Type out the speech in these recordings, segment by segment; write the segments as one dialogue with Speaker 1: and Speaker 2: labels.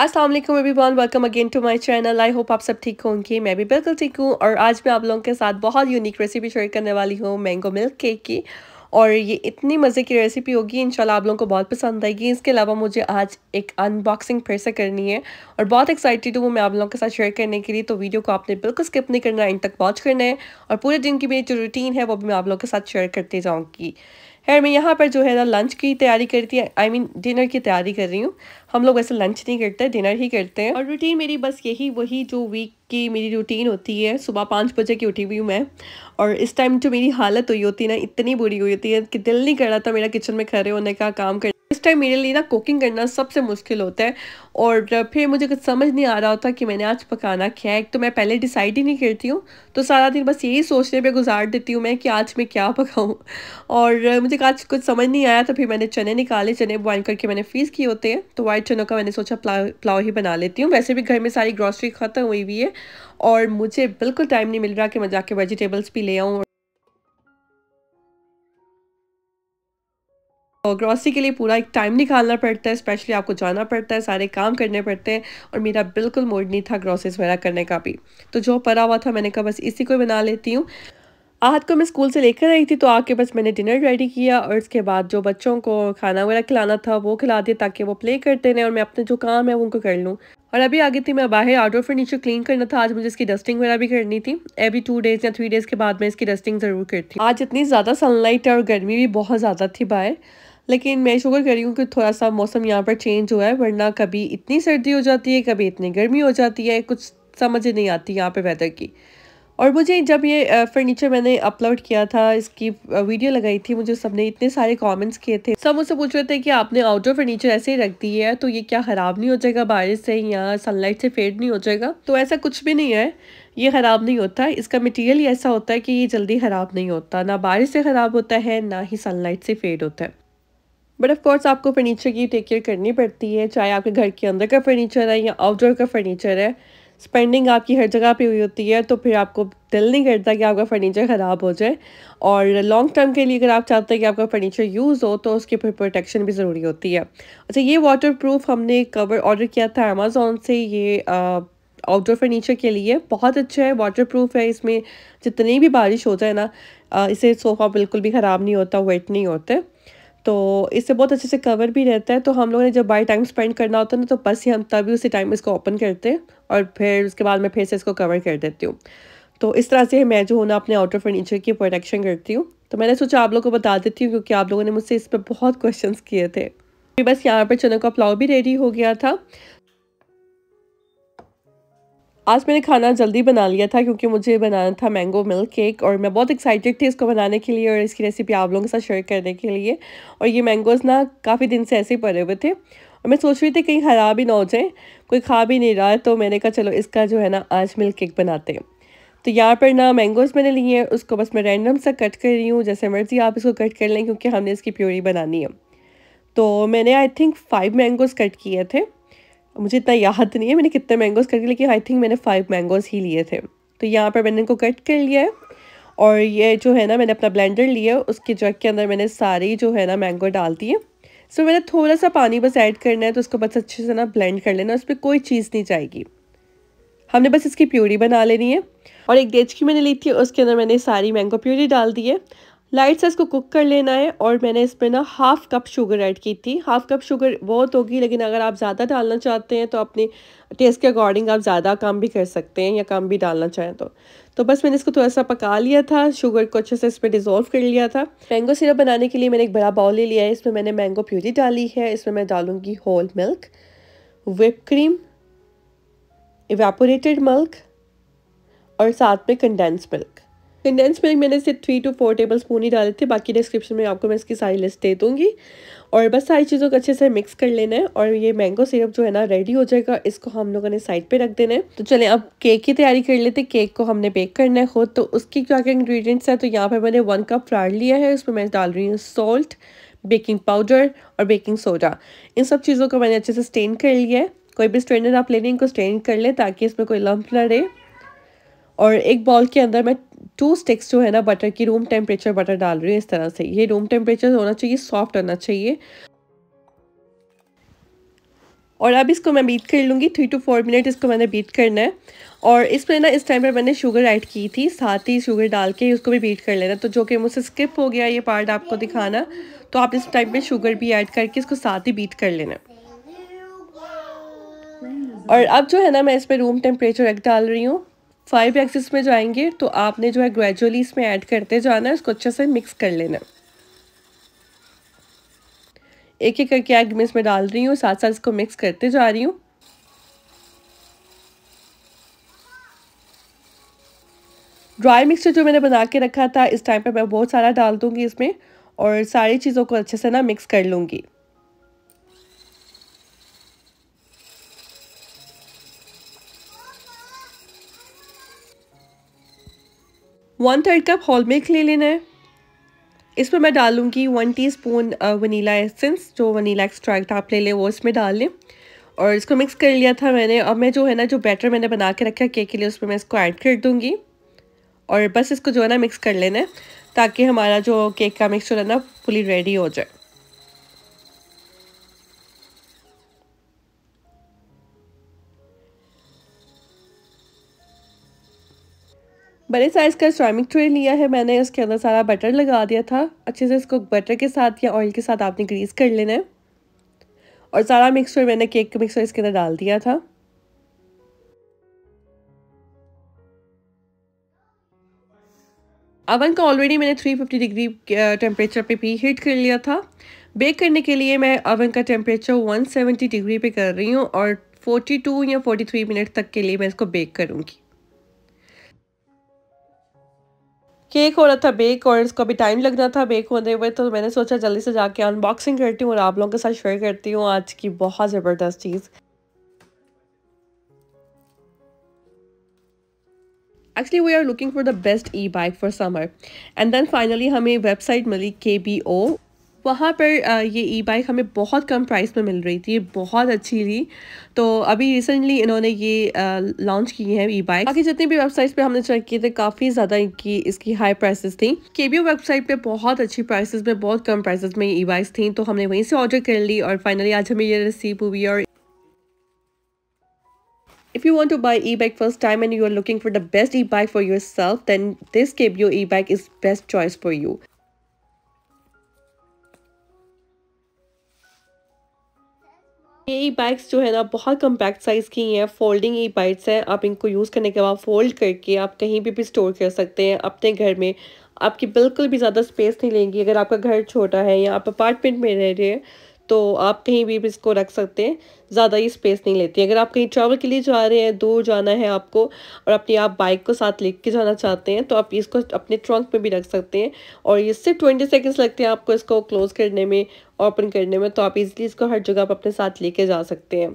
Speaker 1: असलम वालेकुम बॉन welcome again to my channel I hope आप सब ठीक होंगे मैं भी बिल्कुल ठीक हूँ और आज मैं आप लोगों के साथ बहुत यूनिक रेसिपी शेयर करने वाली हूँ मैंगो मिल्क केक की और ये इतनी मज़े की रेसिपी होगी इंशाल्लाह आप लोगों को बहुत पसंद आएगी इसके अलावा मुझे आज एक अनबॉक्सिंग फिर से करनी है और बहुत एक्साइटेड हूँ वो मैं आप लोगों के साथ शेयर करने के लिए तो वीडियो को आपने बिल्कुल स्किप नहीं करना एंड तक वॉच करना है और पूरे दिन की मेरी जो रूटीन है वो भी मैं आप लोगों के साथ शेयर करती जाऊँगी खैर मैं यहाँ पर जो है ना लंच की तैयारी करती है आई मीन डिनर की तैयारी कर रही हूँ हम लोग वैसे लंच नहीं करते डिनर ही करते हैं और रूटीन मेरी बस यही वही जो वीक की मेरी रूटीन होती है सुबह पाँच बजे की उठी हुई हूँ मैं और इस टाइम जो मेरी हालत हुई होती है ना इतनी बुरी हुई होती है कि दिल नहीं कर रहा था मेरा किचन में खड़े होने का काम कर फर्स्ट टाइम मेरे लिए ना कुकिंग करना सबसे मुश्किल होता है और फिर मुझे कुछ समझ नहीं आ रहा होता कि मैंने आज पकाना क्या है एक तो मैं पहले डिसाइड ही नहीं करती हूँ तो सारा दिन बस यही सोचने पे गुजार देती हूँ मैं कि आज मैं क्या पकाऊँ और मुझे आज कुछ समझ नहीं आया तो फिर मैंने चने निकाले चने बॉइल करके मैंने फ्रीज़ किए होते हैं तो वाइट चनों का मैंने सोचा प्लाव पुलाव ही बना लेती हूँ वैसे भी घर में सारी ग्रॉसरी ख़त्म हुई हुई है और मुझे बिल्कुल टाइम नहीं मिल रहा कि मैं जाके वेजिटेबल्स भी ले आऊँ और ग्रॉसरी के लिए पूरा एक टाइम निकालना पड़ता है स्पेशली आपको जाना पड़ता है सारे काम करने पड़ते हैं और मेरा बिल्कुल मूड नहीं था ग्रॉसरीज वगैरह करने का भी तो जो पड़ा हुआ था मैंने कहा बस इसी को बना लेती हूँ आहत को मैं स्कूल से लेकर आई थी तो आके बस मैंने डिनर रेडी किया और इसके बाद जो बच्चों को खाना वगैरह खिलाना था वो खिला दिया ताकि वो प्ले करते रहें और मैं अपने जो काम है उनको कर लूँ और अभी आगे थी मैं बाहर आउटडोर फर्नीचर क्लीन करना था आज मुझे इसकी डस्टिंग वगैरह भी करनी थी एवरी टू डेज या थ्री डेज के बाद मैं इसकी डस्टिंग ज़रूर करती आज इतनी ज़्यादा सनलाइट और गर्मी भी बहुत ज़्यादा थी बाहर लेकिन मैं शुक्र रही हूँ कि थोड़ा सा मौसम यहाँ पर चेंज हुआ है वरना कभी इतनी सर्दी हो जाती है कभी इतनी गर्मी हो जाती है कुछ समझ नहीं आती यहाँ पर वेदर की और मुझे जब ये फर्नीचर मैंने अपलोड किया था इसकी वीडियो लगाई थी मुझे सबने इतने सारे कमेंट्स किए थे सब मुझसे पूछ रहे थे कि आपने आउटडोर फर्नीचर ऐसे ही रख दी है तो ये क्या ख़राब नहीं हो जाएगा बारिश से या सनलाइट से फेड नहीं हो जाएगा तो ऐसा कुछ भी नहीं है ये ख़राब नहीं होता इसका मटीरियल ही ऐसा होता है कि ये जल्दी ख़राब नहीं होता ना बारिश से ख़राब होता है ना ही सनलाइट से फेड होता है बट ऑफ़ कोर्स आपको फर्नीचर की टेक केयर करनी पड़ती है चाहे आपके घर के अंदर का फर्नीचर है या आउटडोर का फर्नीचर है स्पेंडिंग आपकी हर जगह पे हुई होती है तो फिर आपको दिल नहीं करता कि आपका फर्नीचर ख़राब हो जाए और लॉन्ग टर्म के लिए अगर आप चाहते हैं कि आपका फर्नीचर यूज़ हो तो उसकी फिर प्रोटेक्शन भी ज़रूरी होती है अच्छा ये वाटरप्रूफ हमने कवर ऑर्डर किया था अमेज़ोन से ये आउटडोर फर्नीचर के लिए बहुत अच्छा है वाटर प्रूफ है इसमें जितनी भी बारिश हो जाए ना इसे सोफ़ा बिल्कुल भी ख़राब नहीं होता वेट नहीं होते तो इससे बहुत अच्छे से कवर भी रहता है तो हम लोगों ने जब बाई टाइम स्पेंड करना होता है ना तो बस ही हम तभी उसी टाइम इसको ओपन करते हैं और फिर उसके बाद मैं फिर से इसको कवर कर देती हूँ तो इस तरह से मैं जो हूँ ना अपने आउटर फर्नीचर की प्रोटेक्शन करती हूँ तो मैंने सोचा आप लोगों को बता देती हूँ क्योंकि आप लोगों ने मुझसे इस पर बहुत क्वेश्चन किए थे बस यहाँ पर चने का पुलाव भी रेडी हो गया था आज मैंने खाना जल्दी बना लिया था क्योंकि मुझे बनाना था मैंगो मिल्क केक और मैं बहुत एक्साइटेड थी इसको बनाने के लिए और इसकी रेसिपी आप लोगों के साथ शेयर करने के लिए और ये मैंगोज़ ना काफ़ी दिन से ऐसे ही पड़े हुए थे और मैं सोच रही थी कहीं ख़राब ही ना हो जाए कोई खा भी नहीं रहा तो मैंने कहा चलो इसका जो है ना आज मिल्क केक बनाते हैं तो यहाँ पर ना मैंगोज़ मैंने लिए हैं उसको बस मैं रैंडम सा कट कर रही हूँ जैसे मर्ज़ी आप इसको कट कर लें क्योंकि हमने इसकी प्योरी बनानी है तो मैंने I think five mangoes cut किए थे मुझे इतना याद नहीं है मैंने कितने मैंगोज़ करके लेकिन आई थिंक मैंने फ़ाइव मैंगोज़ ही लिए थे तो यहाँ पर मैंने इनको कट कर लिया है और ये जो है ना मैंने अपना ब्लेंडर लिया उसके जग के अंदर मैंने सारी जो है ना मैंगो डाल दिए सो मैंने थोड़ा सा पानी बस ऐड करना है तो उसको बस अच्छे से ना ब्लेंड कर लेना उस पर कोई चीज़ नहीं जाएगी हमने बस इसकी प्यूरी बना लेनी है और एक डेज की मैंने ली थी उसके अंदर मैंने सारी मैंगो प्यूरी डाल दी है लाइट सा इसको कुक कर लेना है और मैंने इसमें ना हाफ़ कप शुगर ऐड की थी हाफ़ कप शुगर बहुत होगी लेकिन अगर आप ज़्यादा डालना चाहते हैं तो अपने टेस्ट के अकॉर्डिंग आप ज़्यादा कम भी कर सकते हैं या कम भी डालना चाहें तो तो बस मैंने इसको थोड़ा सा पका लिया था शुगर को अच्छे से इस पर डिज़ोल्व कर लिया था मैंगो सिरप बनाने के लिए मैंने एक बड़ा बाउल ले लिया है इसमें मैंने मैंगो प्यूरी डाली है इसमें मैं डालूँगी whole milk whip cream evaporated milk और साथ में कंडेंस मिल्क कंडेंस मिल्क मैंने सिर्फ three to four tablespoon ही डाले थे बाकी डिस्क्रिप्शन में आपको मैं इसकी सारी लिस्ट दे दूँगी और बस सारी चीज़ों को अच्छे से मिक्स कर लेना है और ये मैंगो सिरप जो है ना रेडी हो जाएगा इसको हम लोगों ने साइड पे रख देना है तो चले अब केक की तैयारी कर लेते केक को हमने बेक करना है खुद तो उसके क्या क्या इंग्रेडिएंट्स है तो यहाँ पर मैंने वन कप फ्राड लिया है उसमें मैं डाल रही हूँ सॉल्ट बेकिंग पाउडर और बेकिंग सोडा इन सब चीज़ों को मैंने अच्छे से स्टेन कर लिया है कोई भी स्ट्रेनर आप ले लें इनको स्टेन कर लें ताकि इसमें कोई लम्प ना रहे और एक बॉल के अंदर मैं टू स्टिक्स जो है ना बटर की रूम टेम्परेचर बटर डाल रही हूँ इस तरह से ये रूम टेम्परेचर होना चाहिए सॉफ्ट होना चाहिए और अब इसको मैं बीट कर लूँगी थ्री टू फोर मिनट इसको मैंने बीट करना है और इसमें ना इस टाइम पर मैंने शुगर ऐड की थी साथ ही शुगर डाल के उसको भी बीट कर लेना तो जो कि मुझसे स्किप हो गया ये पार्ट आपको दिखाना तो आप इस टाइम पे शुगर भी ऐड करके इसको साथ ही बीट कर लेना और अब जो है ना मैं इस पर रूम टेम्परेचर रख डाल रही हूँ फाइव एक्सिस में जाएंगे तो आपने जो है ग्रेजुअली इसमें ऐड करते जाना है उसको अच्छे से मिक्स कर लेना एक एक करके एग में इसमें डाल रही हूँ साथ साथ इसको मिक्स करते जा रही हूँ ड्राई मिक्सचर जो मैंने बना के रखा था इस टाइम पे मैं बहुत सारा डाल दूँगी इसमें और सारी चीज़ों को अच्छे से ना मिक्स कर लूँगी one third cup whole milk ले लेना है इसमें मैं डालूँगी वन टीस्पून वनीला एसेंस जो वनीला एक्सट्रैक्ट आप ले लें वो इसमें डाल लें और इसको मिक्स कर लिया था मैंने अब मैं जो है ना जो बैटर मैंने बना के रखा केक के लिए उसमें मैं इसको ऐड कर दूँगी और बस इसको जो है ना मिक्स कर लेना है ताकि हमारा जो केक का मिक्सचर है ना फुली रेडी हो जाए बड़े साइज़ का सिरामिक ट्रे लिया है मैंने उसके अंदर सारा बटर लगा दिया था अच्छे से इसको बटर के साथ या ऑयल के साथ आपने ग्रीस कर लेना है और सारा मिक्सचर मैंने केक का मिक्सर इसके अंदर डाल दिया था अवन को ऑलरेडी मैंने 350 डिग्री टेम्परेचर पे प्री हीट कर लिया था बेक करने के लिए मैं अवन का टेम्परेचर 170 डिग्री पे कर रही हूँ और 42 या 43 मिनट तक के लिए मैं इसको बेक करूँगी केक हो रहा था बेक और इसको अभी टाइम लगना था बेक होने में तो मैंने सोचा जल्दी से जाके अनबॉक्सिंग करती हूँ और आप लोगों के साथ शेयर करती हूँ आज की बहुत ज़बरदस्त चीज़ actually we are looking for the best e bike for summer and then finally हमें वेबसाइट मिली के बी ओ वहाँ पर ये ई बाइक हमें बहुत कम प्राइस में मिल रही थी बहुत अच्छी थी तो अभी रिसेंटली इन्होंने ये लॉन्च की है ई बाइक बाकी जितनी भी वेबसाइट्स पे हमने चेक किए थे काफ़ी ज़्यादा इनकी इसकी हाई प्राइसेस थी के बी वेबसाइट पे बहुत अच्छी प्राइसेस में बहुत कम प्राइसेस में ये ई बाइक्स थी तो हमने वहीं से ऑर्डर कर ली और फाइनली आज हमें ये रिसीव हुई और If you want to buy e-bike first time and you are looking for the best e-bike for yourself, then this KBO e-bike is best choice for you. ये ई बाइक्स जो है ना बहुत कम्पैक्ट साइज़ की हैं folding ई bikes हैं आप इनको यूज़ करने के बाद फोल्ड करके आप कहीं भी भी स्टोर कर सकते हैं अपने घर में आपकी बिल्कुल भी ज़्यादा स्पेस नहीं लेंगी अगर आपका घर छोटा है या आप अपार्टमेंट में रह रहे हैं तो आप कहीं भी इसको रख सकते हैं ज़्यादा ये स्पेस नहीं लेती अगर आप कहीं ट्रैवल के लिए जा रहे हैं दूर जाना है आपको और अपनी आप बाइक को साथ ले के जाना चाहते हैं तो आप इसको अपने ट्रंक में भी रख सकते हैं और ये सिर्फ ट्वेंटी सेकेंड्स लगते हैं आपको इसको क्लोज़ करने में ओपन करने में तो आप इजीली इसको हर जगह आप अपने साथ लेके जा सकते हैं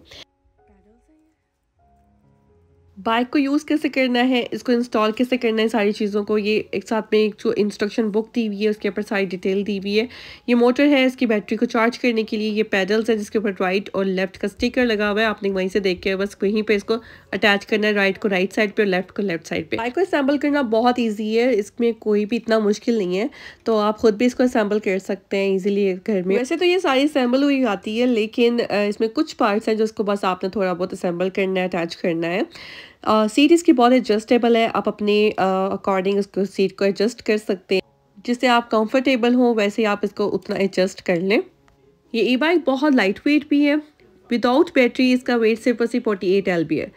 Speaker 1: बाइक को यूज़ कैसे करना है इसको इंस्टॉल कैसे करना है सारी चीज़ों को ये एक साथ में एक जो इंस्ट्रक्शन बुक दी हुई है उसके ऊपर सारी डिटेल दी हुई है ये मोटर है इसकी बैटरी को चार्ज करने के लिए ये पैडल्स हैं जिसके ऊपर राइट और लेफ्ट का स्टिकर लगा हुआ है आपने वहीं से देख के बस वहीं पर इसको अटैच करना है राइट को राइट साइड पर और लेफ्ट को लेफ्ट साइड पर बाइक को असम्बल करना बहुत ईजी है इसमें कोई भी इतना मुश्किल नहीं है तो आप ख़ुद भी इसको असम्बल कर सकते हैं ईजिली घर में वैसे तो ये सारी असम्बल हुई आती है लेकिन इसमें कुछ पार्ट्स हैं जो उसको बस आपने थोड़ा बहुत असम्बल करना है अटैच करना है सीट इसकी बहुत एडजस्टेबल है आप अपने अकॉर्डिंग उसको सीट को एडजस्ट कर सकते हैं जिससे आप कंफर्टेबल हो वैसे ही आप इसको उतना एडजस्ट कर लें ये ई बाइक बहुत लाइट वेट भी है विदाउट बैटरी इसका वेट सिर्फ और सिर्फ फोर्टी एट एल है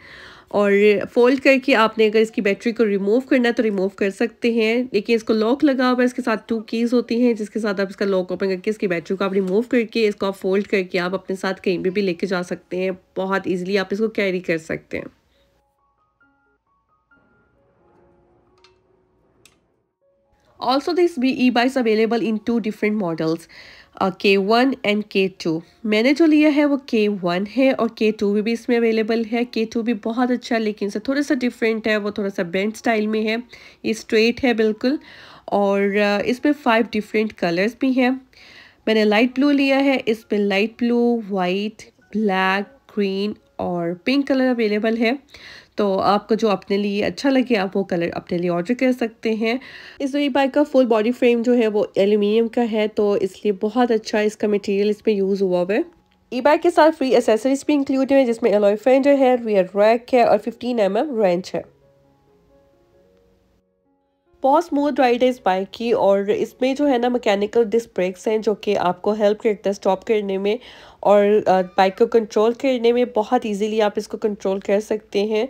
Speaker 1: और फोल्ड करके आपने अगर इसकी बैटरी को रिमूव करना है तो रिमूव कर सकते हैं लेकिन इसको लॉक लगा हुआ है इसके साथ टू कीज़ होती हैं जिसके साथ आप इसका लॉक ओपन करके इसकी बैटरी को आप रिमूव करके इसको आप फोल्ड करके आप अपने साथ कहीं भी भी लेके जा सकते हैं बहुत ईजिली आप इसको कैरी कर सकते हैं Also this e-bike is available in two different models K one and K two मैंने जो लिया है वो के वन है और के टू भी, भी इसमें अवेलेबल है के टू भी बहुत अच्छा है लेकिन से थोड़ा सा डिफरेंट है वो थोड़ा सा बेंड स्टाइल में है ये स्ट्रेट है बिल्कुल और uh, इसमें फाइव डिफरेंट कलर्स भी हैं मैंने लाइट ब्लू लिया है इस पर light blue white black green और पिंक कलर अवेलेबल है तो आपको जो अपने लिए अच्छा लगे आप वो कलर अपने लिए ऑर्डर कर सकते हैं इस वही बाइक का फुल बॉडी फ्रेम जो है वो एल्यूमिनियम का है तो इसलिए बहुत अच्छा इसका मटेरियल इसमें यूज़ हुआ हुआ है ई बाइक के साथ फ्री एसेसरीज भी इंक्लूड हैं जिसमें एलोई फेंडर है रियर रैक है और 15 एम mm रेंच है पॉस मोर राइड है इस बाइक की और इसमें जो है ना मैकेनिकल डिस्क ब्रेक्स हैं जो कि आपको हेल्प करता है स्टॉप करने में और बाइक uh, को कंट्रोल करने में बहुत इजीली आप इसको कंट्रोल कर सकते हैं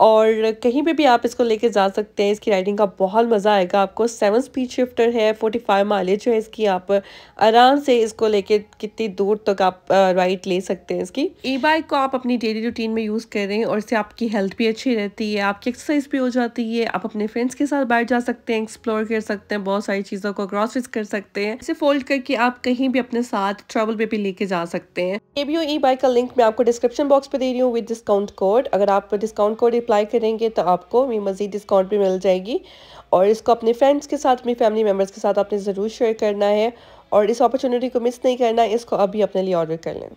Speaker 1: और कहीं पे भी आप इसको लेके जा सकते हैं इसकी राइडिंग का बहुत मज़ा आएगा आपको सेवन स्पीड शिफ्टर है फोर्टी फाइव माइलेज है इसकी आप आराम से इसको लेके कितनी दूर तक आप राइड ले सकते हैं इसकी ई बाइक को आप अपनी डेली रूटीन में यूज़ करें और इससे आपकी हेल्थ भी अच्छी रहती है आपकी एक्सरसाइज भी हो जाती है आप अपने फ्रेंड्स के साथ बैठ जा सकते हैं एक्सप्लोर कर सकते हैं बहुत सारी चीज़ों को क्रॉस कर सकते हैं इसे फोल्ड करके आप कहीं भी अपने साथ ट्रेवल पे भी लेके जा सकते हैं ए बी ई बाइक का लिंक मैं आपको डिस्क्रिप्शन बॉक्स पर दे रही हूँ विद डिस्काउंट कोड अगर आप डिस्काउंट कोड अप्लाई करेंगे तो आपको भी मज़ीद डिस्काउंट भी मिल जाएगी और इसको अपने फ्रेंड्स के साथ अपनी फैमिली मेम्बर्स के साथ आपने ज़रूर शेयर करना है और इस अपॉर्चुनिटी को मिस नहीं करना इसको अभी अपने लिए ऑर्डर कर लें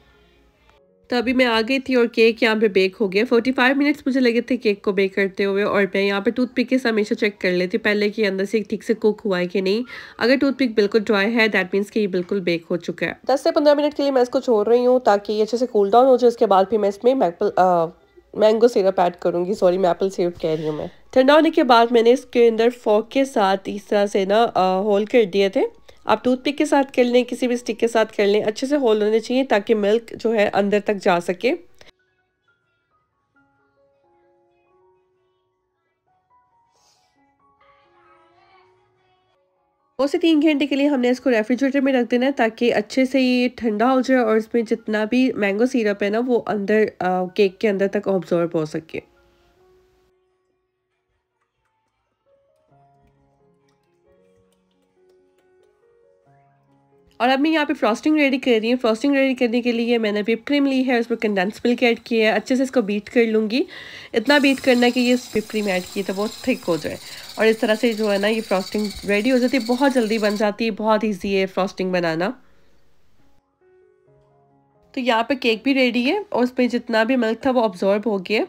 Speaker 1: तो अभी मैं आ गई थी और केक यहाँ पे बेक हो गया 45 मिनट्स मुझे लगे थे केक को बेक करते हुए और मैं यहाँ पे टूथपिक के साथ हमेशा चेक कर लेती पहले कि अंदर से ठीक से कुक हुआ है कि नहीं अगर टूथपिक बिल्कुल ड्राई है दैट मीन्स कि ये बिल्कुल बेक हो चुका है दस से पंद्रह मिनट के लिए मैं इसको छोड़ रही हूँ ताकि ये अच्छे से कूल डाउन हो जाए उसके बाद फिर मैं इसमें मैंगो सिरप ऐड करूँगी सॉरी मैं एप्पल सिरप कह रही हूँ मैं ठंडा होने के बाद मैंने इसके अंदर फोक के साथ इस तरह से ना होल कर दिए थे आप टूथपिक के साथ कर लें किसी भी स्टिक के साथ कर लें अच्छे से होल होने चाहिए ताकि मिल्क जो है अंदर तक जा सके दो से तीन घंटे के लिए हमने इसको रेफ्रिजरेटर में रख देना है ताकि अच्छे से ये ठंडा हो जाए और इसमें जितना भी मैंगो सिरप है ना वो अंदर आ, केक के अंदर तक ऑब्जॉर्व हो सके और अब मैं यहाँ पे फ्रॉस्टिंग रेडी कर रही हूँ फ्रॉस्टिंग रेडी करने के लिए मैंने विप क्रीम ली है उसमें कंडेंस मिल्क ऐड किया है अच्छे से इसको बीट कर लूँगी इतना बीट करना है कि ये विप क्रीम ऐड की तो बहुत थिक हो जाए और इस तरह से जो है ना ये फ्रॉस्टिंग रेडी हो जाती है बहुत जल्दी बन जाती है बहुत ईजी है फ्रॉस्टिंग बनाना तो यहाँ पे केक भी रेडी है और उसमें जितना भी मिल्क था वो ऑब्जॉर्ब हो गया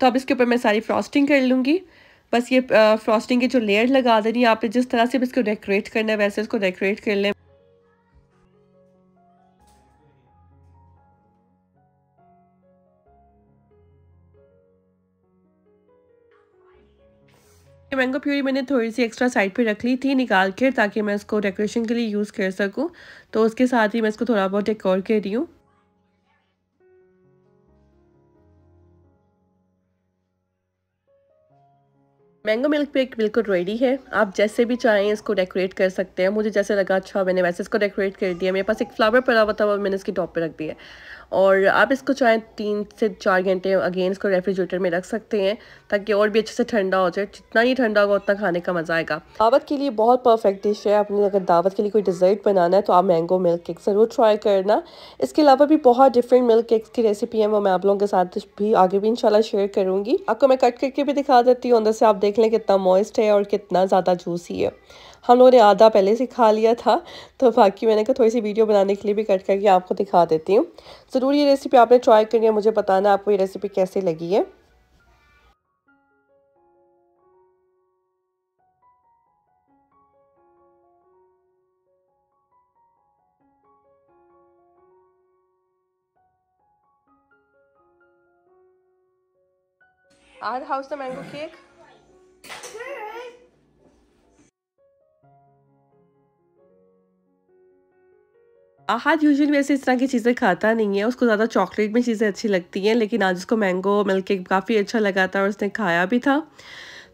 Speaker 1: तो अब इसके ऊपर मैं सारी फ्रॉस्टिंग कर लूँगी बस ये फ्रॉस्टिंग की जो लेयर लगा देनी है पर जिस तरह से इसको डेकोरेट करना है वैसे इसको डेकोरेट कर लें ये मैंगो प्यूरी मैंने थोड़ी सी एक्स्ट्रा साइड पे रख ली थी निकाल के ताकि मैं इसको डेकोरेशन के लिए यूज़ कर सकूं तो उसके साथ ही मैं इसको थोड़ा बहुत डेकोर कर रही हूँ मैंगो मिल्क पेक बिल्कुल रेडी है आप जैसे भी चाहें इसको डेकोरेट कर सकते हैं मुझे जैसे लगा अच्छा मैंने वैसे इसको डेकोरेट कर दिया मेरे पास एक फ्लावर पड़ा हुआ था वो मैंने इसके टॉप पे रख दिया और आप इसको चाहे तीन से चार घंटे अगेन इसको रेफ्रिजरेटर में रख सकते हैं ताकि और भी अच्छे से ठंडा हो जाए जितना ही ठंडा होगा उतना खाने का मज़ा आएगा दावत के लिए बहुत परफेक्ट डिश है अपनी अगर दावत के लिए कोई डिज़र्ट बनाना है तो आप मैंगो मिल्क केक ज़रूर ट्राई करना इसके अलावा भी बहुत डिफरेंट मिल्क केक्स की रेसिपी है वो मैं आप लोगों के साथ भी आगे भी इंशाल्लाह शेयर करूँगी आपको मैं कट करके भी दिखा देती हूँ अंदर से आप देख लें कितना मॉइस्ट है और कितना ज़्यादा जूसी है हम लोगों ने आधा पहले से खा लिया था तो बाकी मैंने कहा थोड़ी सी वीडियो बनाने के लिए भी कट करके आपको दिखा देती हूँ ज़रूर ये रेसिपी आपने ट्राई करनी है मुझे बताना आपको ये रेसिपी कैसी लगी है आर हाउस द मैंगो केक आहद यूजली वैसे इस तरह की चीज़ें खाता नहीं है उसको ज़्यादा चॉकलेट में चीज़ें अच्छी लगती हैं लेकिन आज उसको मैंगो मिल्क केक काफ़ी अच्छा लगा था और उसने खाया भी था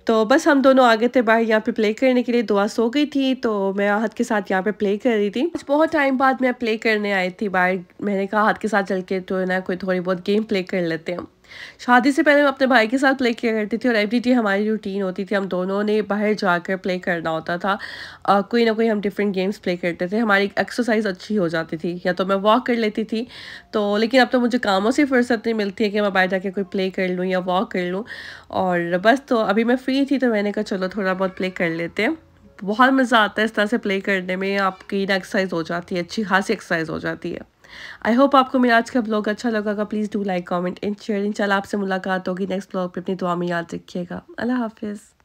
Speaker 1: तो बस हम दोनों आगे थे बाहर यहाँ पे प्ले करने के लिए दुआ सो गई थी तो मैं आहत के साथ यहाँ पे प्ले कर रही थी कुछ बहुत टाइम बाद मैं प्ले करने आई थी बाहर मैंने कहा हाथ के साथ चल के तो ना कोई थोड़ी बहुत गेम प्ले कर लेते हैं शादी से पहले मैं अपने भाई के साथ प्ले किया करती थी और एवरी डे हमारी रूटीन होती थी हम दोनों ने बाहर जाकर प्ले करना होता था आ, कोई ना कोई हम डिफरेंट गेम्स प्ले करते थे हमारी एक्सरसाइज अच्छी हो जाती थी या तो मैं वॉक कर लेती थी तो लेकिन अब तो मुझे कामों से फुर्सत नहीं मिलती है कि मैं बाहर जाके कोई प्ले कर लूँ या वॉक कर लूँ और बस तो अभी मैं फ्री थी तो मैंने कहा चलो थोड़ा बहुत प्ले कर लेते हैं बहुत मज़ा आता है इस तरह से प्ले करने में आपकी ना एक्सरसाइज हो जाती है अच्छी खासी एक्सरसाइज हो जाती है आई होप आपको मेरा आज का ब्लॉग अच्छा लगा please do like comment and share इन चल आपसे मुलाकात होगी नेक्स्ट ब्लॉग पर अपनी दुआ में याद रखिएगा अल्लाह हाफिज़